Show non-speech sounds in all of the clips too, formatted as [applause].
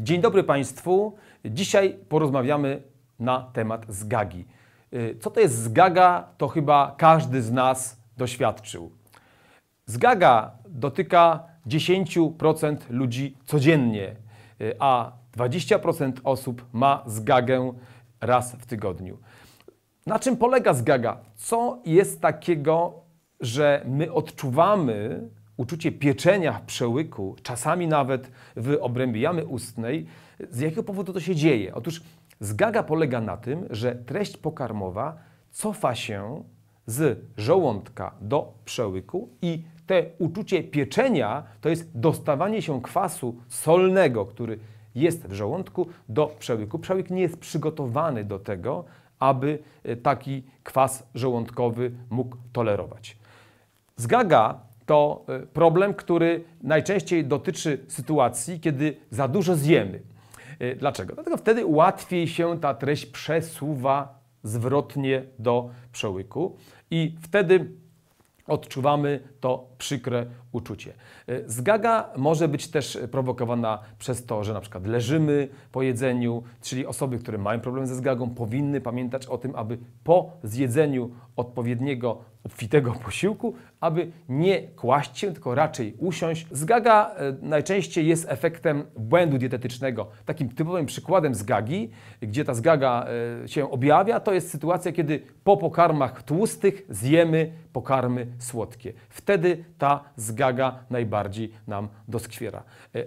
Dzień dobry Państwu. Dzisiaj porozmawiamy na temat zgagi. Y, co to jest zgaga, to chyba każdy z nas doświadczył. Zgaga dotyka 10% ludzi codziennie, y, a 20% osób ma zgagę raz w tygodniu. Na czym polega zgaga? Co jest takiego, że my odczuwamy, uczucie pieczenia przełyku, czasami nawet w obrębie jamy ustnej. Z jakiego powodu to się dzieje? Otóż zgaga polega na tym, że treść pokarmowa cofa się z żołądka do przełyku i te uczucie pieczenia to jest dostawanie się kwasu solnego, który jest w żołądku, do przełyku. Przełyk nie jest przygotowany do tego, aby e, taki kwas żołądkowy mógł tolerować. Zgaga to y, problem, który najczęściej dotyczy sytuacji, kiedy za dużo zjemy. Y, dlaczego? Dlatego wtedy łatwiej się ta treść przesuwa zwrotnie do przełyku i wtedy odczuwamy to przykre uczucie. Y, zgaga może być też prowokowana przez to, że na przykład leżymy po jedzeniu, czyli osoby, które mają problem ze zgagą, powinny pamiętać o tym, aby po zjedzeniu odpowiedniego obfitego posiłku, aby nie kłaść się, tylko raczej usiąść. Zgaga e, najczęściej jest efektem błędu dietetycznego. Takim typowym przykładem zgagi, gdzie ta zgaga e, się objawia, to jest sytuacja, kiedy po pokarmach tłustych zjemy pokarmy słodkie. Wtedy ta zgaga najbardziej nam doskwiera. E,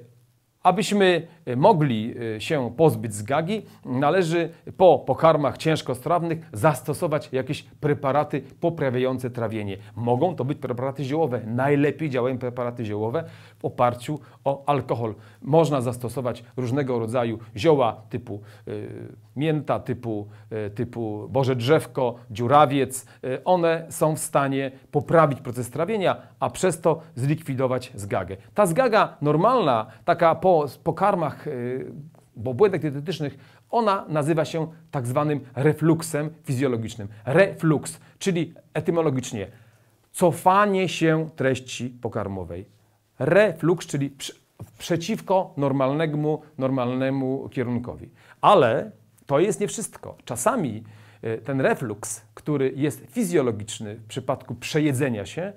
Abyśmy e, mogli e, się pozbyć zgagi, należy po pokarmach ciężkostrawnych zastosować jakieś preparaty poprawiające trawienie. Mogą to być preparaty ziołowe. Najlepiej działają preparaty ziołowe w oparciu o alkohol. Można zastosować różnego rodzaju zioła typu e, mięta typu, e, typu Boże Drzewko, dziurawiec, e, one są w stanie poprawić proces trawienia, a przez to zlikwidować zgagę. Ta zgaga normalna, taka po pokarmach, e, bo błędek dietetycznych, ona nazywa się tak zwanym refluksem fizjologicznym. Refluks, czyli etymologicznie cofanie się treści pokarmowej. Refluks, czyli przeciwko normalnemu, normalnemu kierunkowi. Ale to jest nie wszystko. Czasami e, ten reflux, który jest fizjologiczny w przypadku przejedzenia się,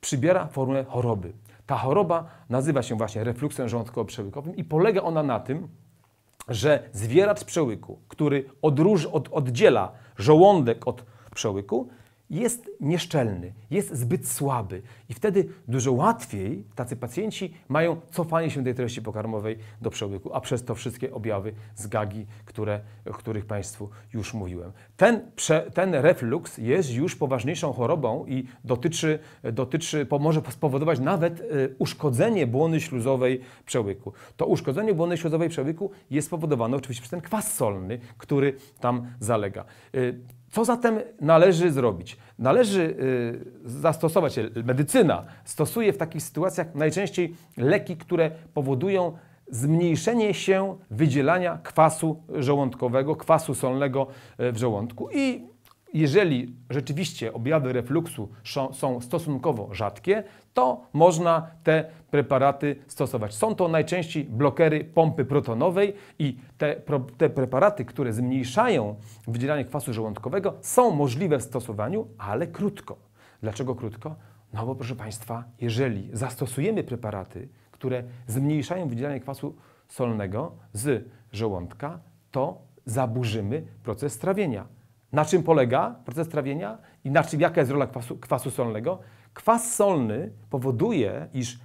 przybiera formę choroby. Ta choroba nazywa się właśnie refluksem żołądkowo-przełykowym i polega ona na tym, że zwieracz przełyku, który odróż, od, oddziela żołądek od przełyku, jest nieszczelny, jest zbyt słaby i wtedy dużo łatwiej tacy pacjenci mają cofanie się tej treści pokarmowej do przełyku, a przez to wszystkie objawy zgagi, które, o których Państwu już mówiłem. Ten, prze, ten reflux jest już poważniejszą chorobą i dotyczy, dotyczy może spowodować nawet e, uszkodzenie błony śluzowej przełyku. To uszkodzenie błony śluzowej przełyku jest spowodowane oczywiście przez ten kwas solny, który tam zalega. E, co zatem należy zrobić? Należy y, zastosować, medycyna stosuje w takich sytuacjach najczęściej leki, które powodują zmniejszenie się wydzielania kwasu żołądkowego, kwasu solnego y, w żołądku. I jeżeli rzeczywiście objawy refluksu są stosunkowo rzadkie, to można te preparaty stosować. Są to najczęściej blokery pompy protonowej i te, te preparaty, które zmniejszają wydzielanie kwasu żołądkowego, są możliwe w stosowaniu, ale krótko. Dlaczego krótko? No bo proszę Państwa, jeżeli zastosujemy preparaty, które zmniejszają wydzielanie kwasu solnego z żołądka, to zaburzymy proces trawienia. Na czym polega proces trawienia i na czym, jaka jest rola kwasu, kwasu solnego? Kwas solny powoduje, iż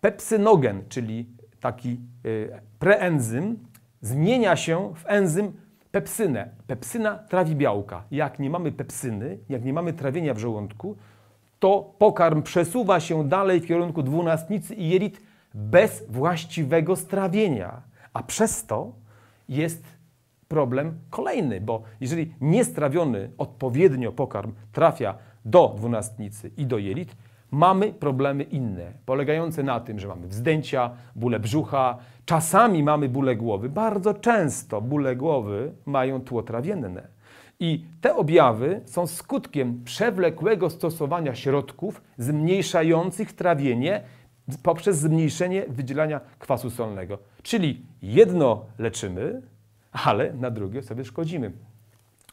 pepsynogen, czyli taki y, preenzym, zmienia się w enzym pepsynę. Pepsyna trawi białka. Jak nie mamy pepsyny, jak nie mamy trawienia w żołądku, to pokarm przesuwa się dalej w kierunku dwunastnicy i jelit bez właściwego strawienia. A przez to jest problem kolejny, bo jeżeli niestrawiony odpowiednio pokarm trafia do dwunastnicy i do jelit, mamy problemy inne, polegające na tym, że mamy wzdęcia, bóle brzucha, czasami mamy bóle głowy. Bardzo często bóle głowy mają tło trawienne. I te objawy są skutkiem przewlekłego stosowania środków zmniejszających trawienie poprzez zmniejszenie wydzielania kwasu solnego. Czyli jedno leczymy, ale na drugie sobie szkodzimy.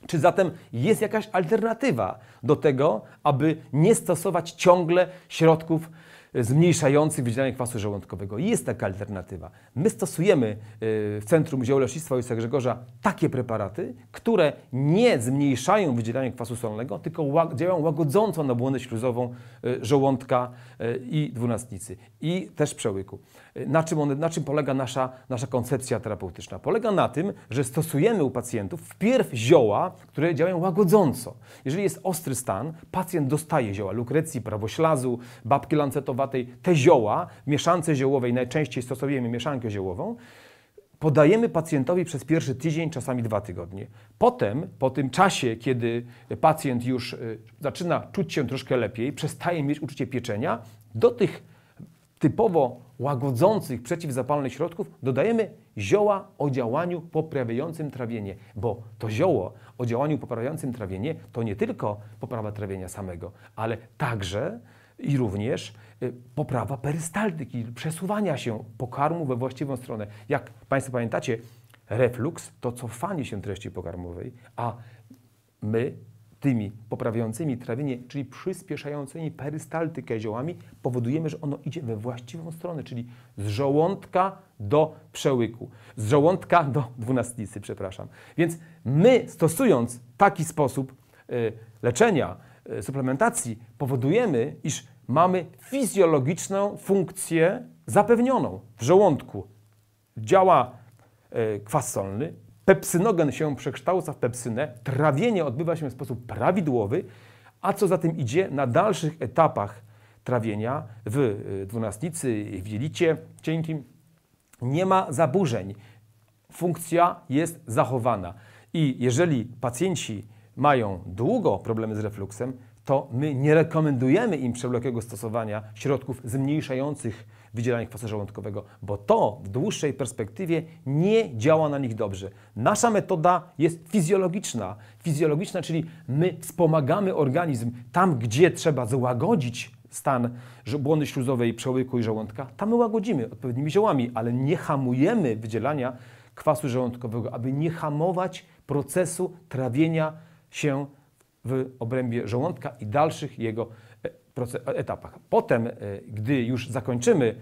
Czy zatem jest jakaś alternatywa do tego, aby nie stosować ciągle środków zmniejszający wydzielanie kwasu żołądkowego. Jest taka alternatywa. My stosujemy y, w Centrum Muzeum Leśnictwa Ojca Grzegorza takie preparaty, które nie zmniejszają wydzielania kwasu solnego, tylko działają łagodząco na błonę śluzową y, żołądka y, i dwunastnicy i też przełyku. Na czym, one, na czym polega nasza, nasza koncepcja terapeutyczna? Polega na tym, że stosujemy u pacjentów wpierw zioła, które działają łagodząco. Jeżeli jest ostry stan, pacjent dostaje zioła lukrecji, prawoślazu, babki lancetowej, te zioła, mieszance ziołowej, najczęściej stosujemy mieszankę ziołową, podajemy pacjentowi przez pierwszy tydzień, czasami dwa tygodnie. Potem, po tym czasie, kiedy pacjent już y, zaczyna czuć się troszkę lepiej, przestaje mieć uczucie pieczenia, do tych typowo łagodzących przeciwzapalnych środków dodajemy zioła o działaniu poprawiającym trawienie, bo to zioło o działaniu poprawiającym trawienie to nie tylko poprawa trawienia samego, ale także i również y, poprawa perystaltyki, przesuwania się pokarmu we właściwą stronę. Jak Państwo pamiętacie, reflux to cofanie się treści pokarmowej, a my tymi poprawiającymi trawienie, czyli przyspieszającymi perystaltykę ziołami, powodujemy, że ono idzie we właściwą stronę, czyli z żołądka do przełyku, z żołądka do dwunastnicy, przepraszam. Więc my stosując taki sposób y, leczenia, E, suplementacji powodujemy, iż mamy fizjologiczną funkcję zapewnioną w żołądku. Działa e, kwas solny, pepsynogen się przekształca w pepsynę, trawienie odbywa się w sposób prawidłowy, a co za tym idzie, na dalszych etapach trawienia w e, dwunastnicy, w jelicie cienkim nie ma zaburzeń. Funkcja jest zachowana. I jeżeli pacjenci mają długo problemy z refluksem, to my nie rekomendujemy im przewlekłego stosowania środków zmniejszających wydzielanie kwasu żołądkowego, bo to w dłuższej perspektywie nie działa na nich dobrze. Nasza metoda jest fizjologiczna. Fizjologiczna, czyli my wspomagamy organizm tam, gdzie trzeba złagodzić stan błony śluzowej, przełyku i żołądka, tam my łagodzimy odpowiednimi ziołami, ale nie hamujemy wydzielania kwasu żołądkowego, aby nie hamować procesu trawienia się w obrębie żołądka i dalszych jego e, e, etapach. Potem, e, gdy już zakończymy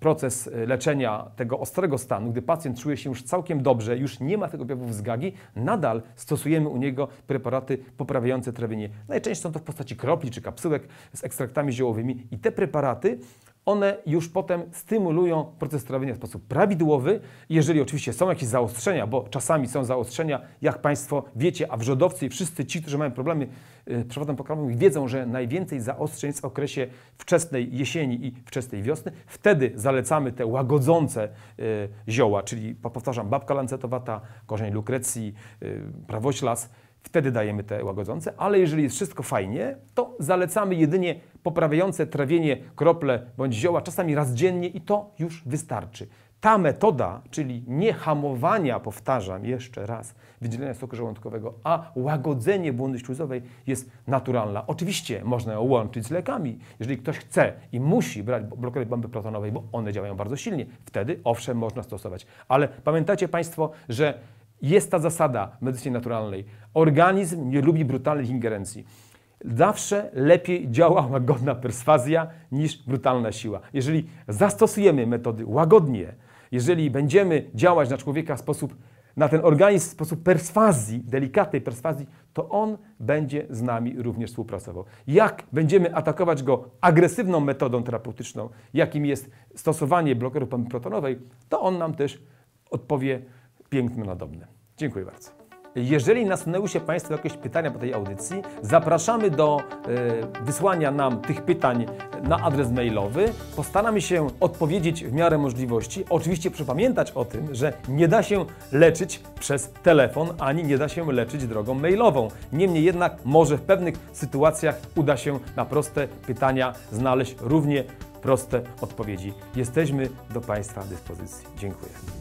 proces leczenia tego ostrego stanu, gdy pacjent czuje się już całkiem dobrze, już nie ma tego objawów zgagi, nadal stosujemy u niego preparaty poprawiające trawienie. Najczęściej są to w postaci kropli czy kapsułek z ekstraktami ziołowymi i te preparaty one już potem stymulują proces trawienia w sposób prawidłowy, jeżeli oczywiście są jakieś zaostrzenia, bo czasami są zaostrzenia, jak Państwo wiecie, a wrzodowcy i wszyscy ci, którzy mają problemy z y, przewodem pokarmowym, wiedzą, że najwięcej zaostrzeń jest w okresie wczesnej jesieni i wczesnej wiosny. Wtedy zalecamy te łagodzące y, zioła, czyli powtarzam, babka lancetowata, korzeń lukrecji, y, prawoślas, wtedy dajemy te łagodzące, ale jeżeli jest wszystko fajnie, to zalecamy jedynie poprawiające trawienie krople bądź zioła, czasami raz dziennie i to już wystarczy. Ta metoda, czyli nie hamowania, powtarzam jeszcze raz, wydzielenia soku żołądkowego, a łagodzenie błony śluzowej jest naturalna. Oczywiście można ją łączyć z lekami. Jeżeli ktoś chce i musi brać blokery bomby protonowej, bo one działają bardzo silnie, wtedy owszem można stosować. Ale pamiętacie Państwo, że jest ta zasada w medycynie naturalnej. Organizm nie lubi brutalnych ingerencji. Zawsze lepiej działa [laughs] łagodna perswazja niż brutalna siła. Jeżeli zastosujemy metody łagodnie, jeżeli będziemy działać na człowieka w sposób, na ten organizm w sposób perswazji, delikatnej perswazji, to on będzie z nami również współpracował. Jak będziemy atakować go agresywną metodą terapeutyczną, jakim jest stosowanie blokeru protonowej, to on nam też odpowie piękno nadobne. Dziękuję bardzo. Jeżeli nasunęły się Państwo jakieś pytania po tej audycji, zapraszamy do y, wysłania nam tych pytań na adres mailowy. Postaramy się odpowiedzieć w miarę możliwości. Oczywiście przypamiętać o tym, że nie da się leczyć przez telefon, ani nie da się leczyć drogą mailową. Niemniej jednak może w pewnych sytuacjach uda się na proste pytania znaleźć równie proste odpowiedzi. Jesteśmy do Państwa dyspozycji. Dziękuję.